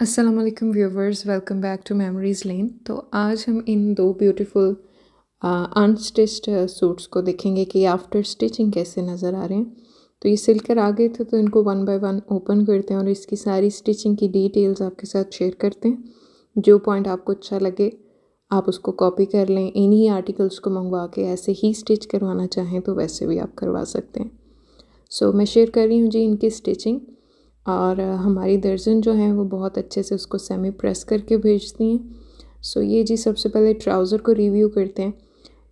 Aslam viewers welcome back to memories lane तो आज हम इन दो ब्यूटीफुल अनस्टिच्ड सूट्स को देखेंगे कि आफ्टर स्टिचिंग कैसे नज़र आ रहे हैं तो ये सिल कर आ गए थे तो इनको वन बाय वन ओपन करते हैं और इसकी सारी स्टिचिंग की डिटेल्स आपके साथ शेयर करते हैं जो पॉइंट आपको अच्छा लगे आप उसको कॉपी कर लें इन्हीं आर्टिकल्स को मंगवा के ऐसे ही स्टिच करवाना चाहें तो वैसे भी आप करवा सकते हैं सो so, मैं शेयर कर रही हूँ जी इनकी स्टिचिंग और हमारी दर्जन जो हैं वो बहुत अच्छे से उसको सेमी प्रेस करके भेजती हैं सो ये जी सबसे पहले ट्राउज़र को रिव्यू करते हैं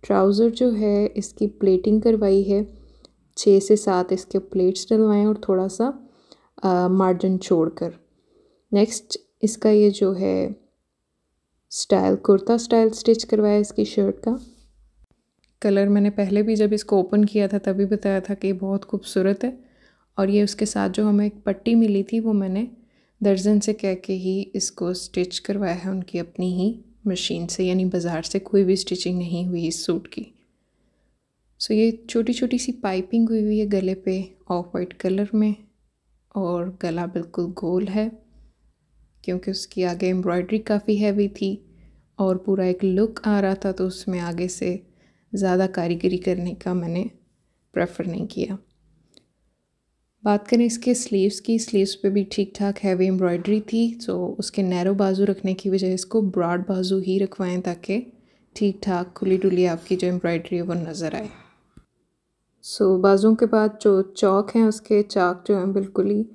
ट्राउज़र जो है इसकी प्लेटिंग करवाई है छः से सात इसके प्लेट्स डलवाएँ और थोड़ा सा मार्जिन छोड़ कर नेक्स्ट इसका ये जो है स्टाइल कुर्ता स्टाइल स्टिच करवाया इसकी शर्ट का कलर मैंने पहले भी जब इसको ओपन किया था तभी बताया था कि बहुत खूबसूरत है और ये उसके साथ जो हमें एक पट्टी मिली थी वो मैंने दर्जन से कह के ही इसको स्टिच करवाया है उनकी अपनी ही मशीन से यानी बाज़ार से कोई भी स्टिचिंग नहीं हुई इस सूट की सो ये छोटी छोटी सी पाइपिंग हुई हुई है गले पे ऑफ वाइट कलर में और गला बिल्कुल गोल है क्योंकि उसकी आगे एम्ब्रॉयडरी काफ़ी हैवी थी और पूरा एक लुक आ रहा था तो उसमें आगे से ज़्यादा कारीगरी करने का मैंने प्रेफर नहीं किया बात करें इसके स्लीव्स की स्लीव्स पे भी ठीक ठाक हैवी एम्ब्रॉयडरी थी सो तो उसके नैरो बाजू रखने की वजह इसको ब्रॉड बाजू ही रखवाएं ताकि ठीक ठाक खुली डुली आपकी जो एम्ब्रॉयडरी है वो नज़र आए सो so, बाजू के बाद जो चौक हैं उसके चाक जो हैं बिल्कुल ही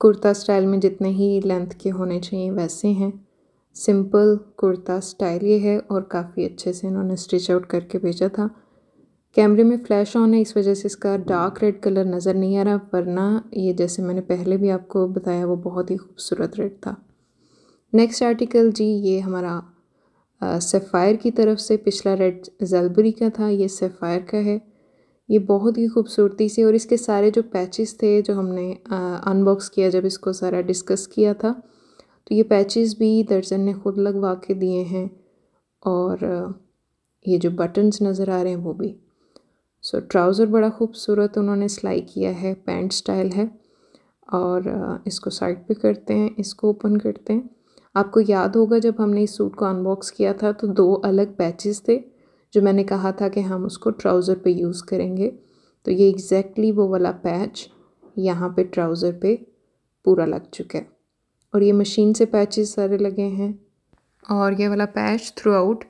कुर्ता स्टाइल में जितने ही लेंथ के होने चाहिए वैसे हैं सिंपल कुर्ता स्टाइल ये है और काफ़ी अच्छे से इन्होंने स्टिच आउट करके भेजा था कैमरे में फ्लैश ऑन है इस वजह से इसका डार्क रेड कलर नज़र नहीं आ रहा वरना ये जैसे मैंने पहले भी आपको बताया वो बहुत ही खूबसूरत रेड था नेक्स्ट आर्टिकल जी ये हमारा सेफ़ायर की तरफ से पिछला रेड जेलबरी का था ये सेफ़ायर का है ये बहुत ही खूबसूरती से और इसके सारे जो पैचेस थे जो हमने अनबॉक्स किया जब इसको सारा डिस्कस किया था तो ये पैचेस भी दर्जन ने खुद लगवा के दिए हैं और ये जो बटन्स नज़र आ रहे हैं वो भी सो ट्राउज़र बड़ा खूबसूरत उन्होंने सिलाई किया है पैंट स्टाइल है और इसको साइड पे करते हैं इसको ओपन करते हैं आपको याद होगा जब हमने इस सूट को अनबॉक्स किया था तो दो अलग पैचेस थे जो मैंने कहा था कि हम उसको ट्राउज़र पे यूज़ करेंगे तो ये एग्जैक्टली वो वाला पैच यहाँ पे ट्राउज़र पे पूरा लग चुका है और ये मशीन से पैचेस सारे लगे हैं और ये वाला पैच थ्रू आउट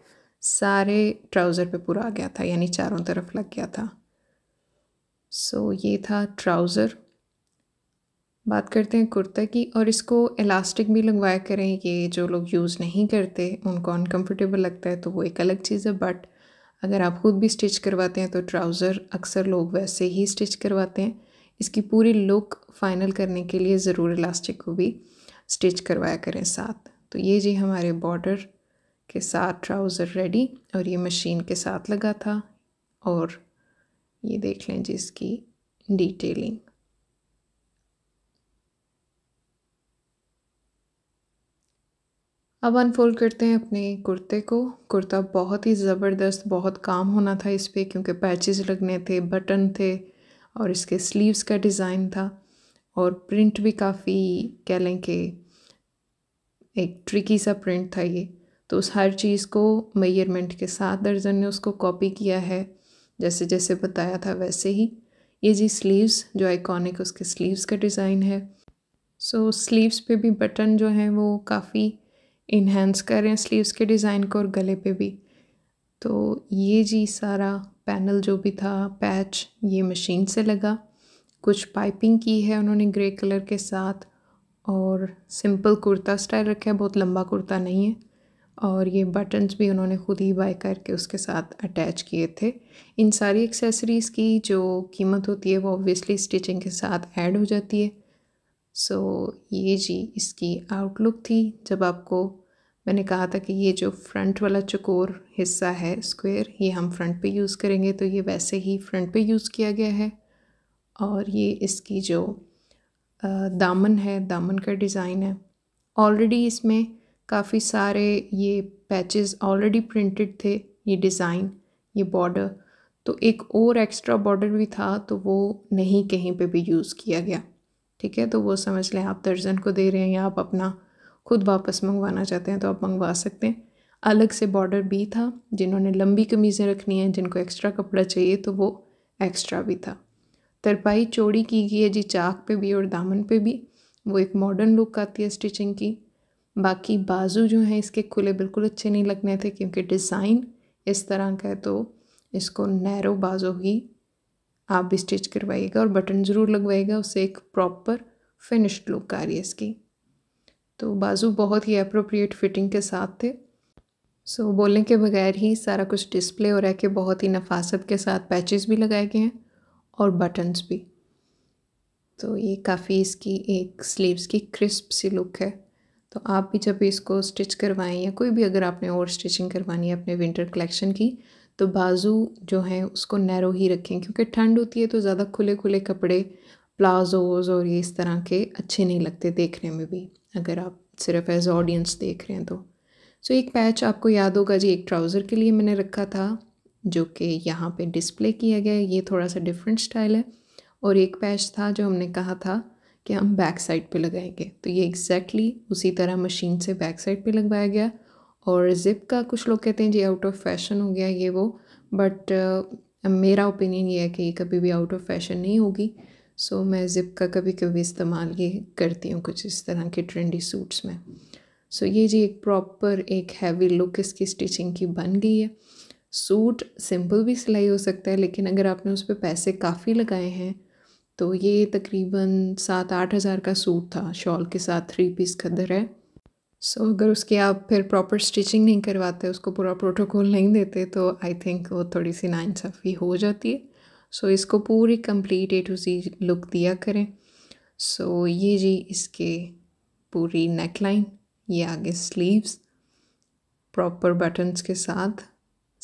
सारे ट्राउज़र पे पूरा आ गया था यानी चारों तरफ लग गया था सो so, ये था ट्राउज़र बात करते हैं कुर्ता की और इसको इलास्टिक भी लगवाया करें ये जो लोग यूज़ नहीं करते उनको अनकम्फर्टेबल लगता है तो वो एक अलग चीज़ है बट अगर आप खुद भी स्टिच करवाते हैं तो ट्राउज़र अक्सर लोग वैसे ही स्टिच करवाते हैं इसकी पूरी लुक फाइनल करने के लिए ज़रूर इलास्टिक को भी स्टिच करवाया करें साथ तो ये जी हमारे बॉर्डर के साथ ट्राउज़र रेडी और ये मशीन के साथ लगा था और ये देख लें जी इसकी डिटेलिंग अब अनफोल्ड करते हैं अपने कुर्ते को कुर्ता बहुत ही ज़बरदस्त बहुत काम होना था इस पर क्योंकि पैचेस लगने थे बटन थे और इसके स्लीव्स का डिज़ाइन था और प्रिंट भी काफ़ी कह लें कि एक ट्रिकी सा प्रिंट था ये तो उस हर चीज़ को मेयरमेंट के साथ दर्जन ने उसको कॉपी किया है जैसे जैसे बताया था वैसे ही ये जी स्लीव्स जो आइकॉनिक उसके स्लीव्स का डिज़ाइन है सो so, स्लीव्स पे भी बटन जो हैं वो काफ़ी इन्हेंस कर रहे हैं स्लीव्स के डिज़ाइन को और गले पे भी तो ये जी सारा पैनल जो भी था पैच ये मशीन से लगा कुछ पाइपिंग की है उन्होंने ग्रे कलर के साथ और सिंपल कुर्ता स्टाइल रखा है बहुत लंबा कुर्ता नहीं है और ये बटन्स भी उन्होंने ख़ुद ही बाय करके उसके साथ अटैच किए थे इन सारी एक्सेसरीज़ की जो कीमत होती है वो ऑब्वियसली स्टिचिंग के साथ ऐड हो जाती है सो so, ये जी इसकी आउटलुक थी जब आपको मैंने कहा था कि ये जो फ्रंट वाला चकोर हिस्सा है स्क्वायर ये हम फ्रंट पे यूज़ करेंगे तो ये वैसे ही फ्रंट पे यूज़ किया गया है और ये इसकी जो दामन है दामन का डिज़ाइन है ऑलरेडी इसमें काफ़ी सारे ये पैचेस ऑलरेडी प्रिंटेड थे ये डिज़ाइन ये बॉर्डर तो एक और एक्स्ट्रा बॉर्डर भी था तो वो नहीं कहीं पे भी यूज़ किया गया ठीक है तो वो समझ लें आप दर्जन को दे रहे हैं या आप अपना खुद वापस मंगवाना चाहते हैं तो आप मंगवा सकते हैं अलग से बॉर्डर भी था जिन्होंने लंबी कमीज़ें रखनी हैं जिनको एक्स्ट्रा कपड़ा चाहिए तो वो एक्स्ट्रा भी था तरपाई चोरी की गई है जी चाक पे भी और दामन पे भी वो एक मॉडर्न लुक आती है स्टिचिंग की बाकी बाजू जो हैं इसके खुले बिल्कुल अच्छे नहीं लगने थे क्योंकि डिज़ाइन इस तरह का है तो इसको नैरो बाजू ही आप भी स्टिच करवाइएगा और बटन ज़रूर लगवाइएगा उससे एक प्रॉपर फिनिश्ड लुक आ रही है इसकी तो बाजू बहुत ही अप्रोप्रिएट फिटिंग के साथ थे सो so, बोलने के बगैर ही सारा कुछ डिस्प्ले हो रहा है कि बहुत ही नफासत के साथ पैचेस भी लगाए गए हैं और बटन्स भी तो ये काफ़ी इसकी एक स्लीव्स की क्रिस्प सी लुक है तो आप भी जब इसको स्टिच करवाएं या कोई भी अगर आपने और स्टिचिंग करवानी है अपने विंटर कलेक्शन की तो बाजू जो है उसको नैरो ही रखें क्योंकि ठंड होती है तो ज़्यादा खुले खुले कपड़े प्लाजोज़ और ये इस तरह के अच्छे नहीं लगते देखने में भी अगर आप सिर्फ एज ऑडियंस देख रहे हैं तो सो so, एक पैच आपको याद होगा जी एक ट्राउज़र के लिए मैंने रखा था जो कि यहाँ पे डिस्प्ले किया गया है ये थोड़ा सा डिफरेंट स्टाइल है और एक पैच था जो हमने कहा था कि हम बैक साइड पे लगाएंगे तो ये एग्जैक्टली exactly उसी तरह मशीन से बैक साइड पे लगवाया गया और ज़िप का कुछ लोग कहते हैं जी आउट ऑफ फैशन हो गया ये वो बट uh, मेरा ओपिनियन ये है कि ये कभी भी आउट ऑफ फैशन नहीं होगी सो so, मैं ज़िप का कभी कभी इस्तेमाल ये करती हूँ कुछ इस तरह के ट्रेंडी सूट्स में सो so, ये जी एक प्रॉपर एक हैवी लुक इसकी स्टिचिंग की बन गई है सूट सिंपल भी सिलाई हो सकता है लेकिन अगर आपने उस पर पैसे काफ़ी लगाए हैं तो ये तकरीबन सात आठ हज़ार का सूट था शॉल के साथ थ्री पीस खदर है सो so, अगर उसके आप फिर प्रॉपर स्टिचिंग नहीं करवाते उसको पूरा प्रोटोकॉल नहीं देते तो आई थिंक वो थोड़ी सी नाइंसाफ़ी हो जाती है सो so, इसको पूरी complete A to C look दिया करें सो so, ये जी इसके पूरी नेक लाइन ये आगे स्लीव्स प्रॉपर बटन्स के साथ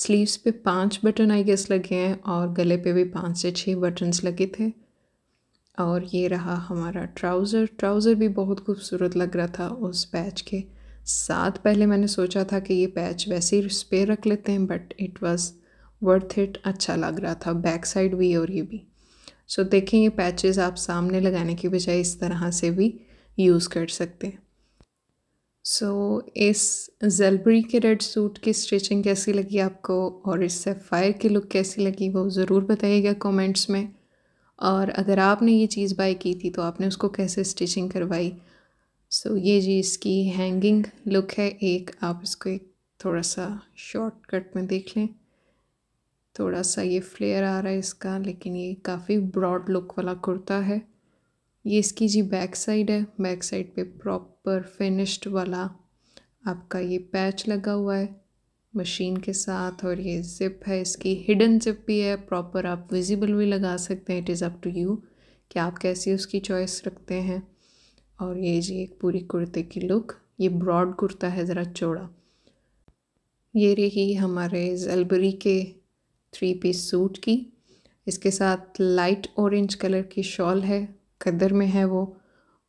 स्लीव्स पे पांच बटन आई गेस लगे हैं और गले पे भी पांच से छः बटन्स लगे थे और ये रहा हमारा ट्राउज़र ट्राउज़र भी बहुत खूबसूरत लग रहा था उस पैच के साथ पहले मैंने सोचा था कि ये पैच वैसे ही स्पेयर रख लेते हैं but it was worth it अच्छा लग रहा था बैक साइड भी और ये भी सो so, देखें ये पैचेस आप सामने लगाने की बजाय इस तरह से भी यूज़ कर सकते हैं सो so, इस जेलबरी के रेड सूट की स्टिचिंग कैसी लगी आपको और इस सेफायर की लुक कैसी लगी वो ज़रूर बताइएगा कमेंट्स में और अगर आपने ये चीज़ बाई की थी तो आपने उसको कैसे स्टिचिंग करवाई सो so, ये जी इसकी हैंगिंग लुक है एक आप इसको एक थोड़ा सा शॉर्टकट में देख लें थोड़ा सा ये फ्लेयर आ रहा है इसका लेकिन ये काफ़ी ब्रॉड लुक वाला कुर्ता है ये इसकी जी बैक साइड है बैक साइड पे प्रॉपर फिनिश्ड वाला आपका ये पैच लगा हुआ है मशीन के साथ और ये ज़िप है इसकी हिडन ज़िप भी है प्रॉपर आप विजिबल भी लगा सकते हैं it is up to you कि आप कैसी उसकी चॉइस रखते हैं और ये जी एक पूरी कुर्ते की लुक ये ब्रॉड कुर्ता है ज़रा चौड़ा ये रही हमारे जलबरी के थ्री पीस सूट की इसके साथ लाइट ऑरेंज कलर की शॉल है कदर में है वो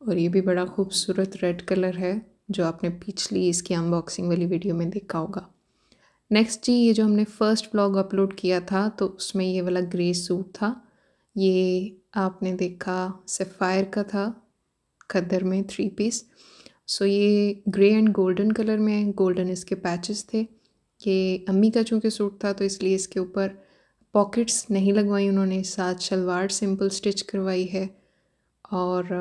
और ये भी बड़ा खूबसूरत रेड कलर है जो आपने पिछली इसकी अनबॉक्सिंग वाली वीडियो में देखा होगा नेक्स्ट जी ये जो हमने फ़र्स्ट व्लॉग अपलोड किया था तो उसमें ये वाला ग्रे सूट था ये आपने देखा सेफायर का था खद्दर में थ्री पीस सो ये ग्रे एंड गोल्डन कलर में है गोल्डन इसके पैचेस थे ये अम्मी का चूँकि सूट था तो इसलिए इसके ऊपर पॉकेट्स नहीं लगवाई उन्होंने साथ शलवार सिंपल स्टिच करवाई है और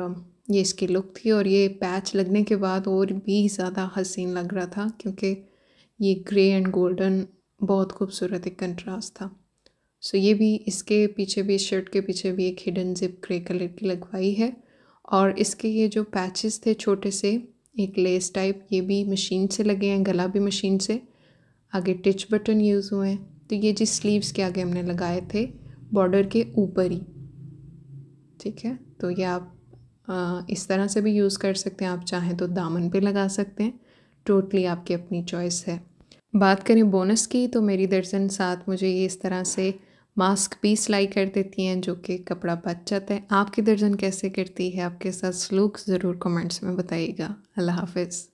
ये इसकी लुक थी और ये पैच लगने के बाद और भी ज़्यादा हसीन लग रहा था क्योंकि ये ग्रे एंड गोल्डन बहुत खूबसूरत एक कंट्रास्ट था सो ये भी इसके पीछे भी शर्ट के पीछे भी एक हिडन जिप ग्रे कलर की लगवाई है और इसके ये जो पैचेस थे छोटे से एक लेस टाइप ये भी मशीन से लगे हैं गला भी मशीन से आगे टिच बटन यूज़ हुए हैं तो ये जिस स्लीव्स के आगे हमने लगाए थे बॉर्डर के ऊपर ही ठीक है तो ये आप आ, इस तरह से भी यूज़ कर सकते हैं आप चाहें तो दामन पे लगा सकते हैं टोटली आपकी अपनी चॉइस है बात करें बोनस की तो मेरी दर्जन साथ मुझे ये इस तरह से मास्क भी सिलाई कर देती हैं जो कि कपड़ा बच जाता है आपकी दर्जन कैसे करती है आपके साथ सलूक ज़रूर कमेंट्स में बताइएगा अल्लाह हाफिज़